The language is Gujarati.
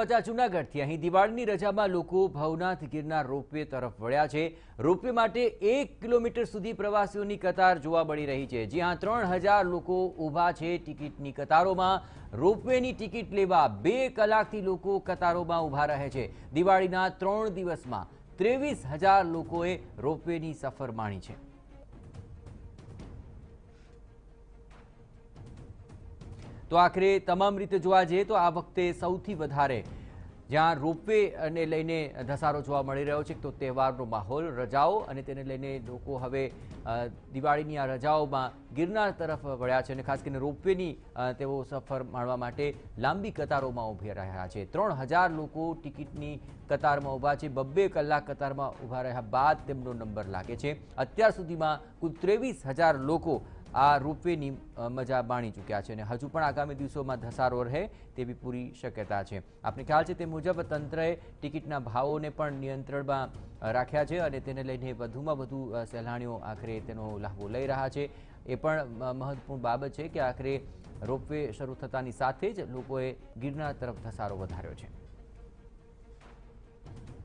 વજા ચુનાગઢ થી અહીં દિવાળીની રજામાં લોકો ભવનાથગીરના રોપવે તરફ વળ્યા છે રોપવે માટે 1 કિલોમીટર સુધી પ્રવાસીઓની કતાર જોવા મળી રહી છે જ્યાં 3000 લોકો ઊભા છે ટિકિટની કતારોમાં રોપવેની ટિકિટ લેવા 2 કલાકથી લોકો કતારોમાં ઊભા રહે છે દિવાળીના 3 દિવસમાં 23000 લોકોએ રોપવેની સફર માણી છે તો આખરે તમામ રીતે જોવા જઈએ તો આ વખતે સૌથી વધારે જ્યાં રોપવે અને લઈને ધસારો જોવા મળી રહ્યો છે તો તહેવારનો માહોલ રજાઓ અને તેને લઈને લોકો હવે દિવાળીની આ રજાઓમાં ગિરનાર તરફ વળ્યા છે અને ખાસ કરીને રોપવેની તેઓ સફર માણવા માટે લાંબી કતારોમાં ઊભી રહ્યા છે ત્રણ હજાર લોકો ટિકિટની કતારમાં ઊભા છે બબ્બે કલાક કતારમાં ઊભા રહ્યા બાદ તેમનો નંબર લાગે છે અત્યાર સુધીમાં કુલ ત્રેવીસ હજાર લોકો આ રોપવેની મજા માણી ચૂક્યા છે અને હજુ પણ આગામી દિવસોમાં ધસારો રહે તેવી પૂરી શક્યતા છે આપણે ખ્યાલ છે તે મુજબ તંત્રએ ટિકિટના ભાવોને પણ નિયંત્રણમાં રાખ્યા છે અને તેને લઈને વધુમાં વધુ સહેલાણીઓ આખરે તેનો લાભો લઈ રહ્યા છે એ પણ મહત્વપૂર્ણ બાબત છે કે આખરે રોપવે શરૂ થતાની સાથે જ લોકોએ ગિરનાર તરફ ધસારો વધાર્યો છે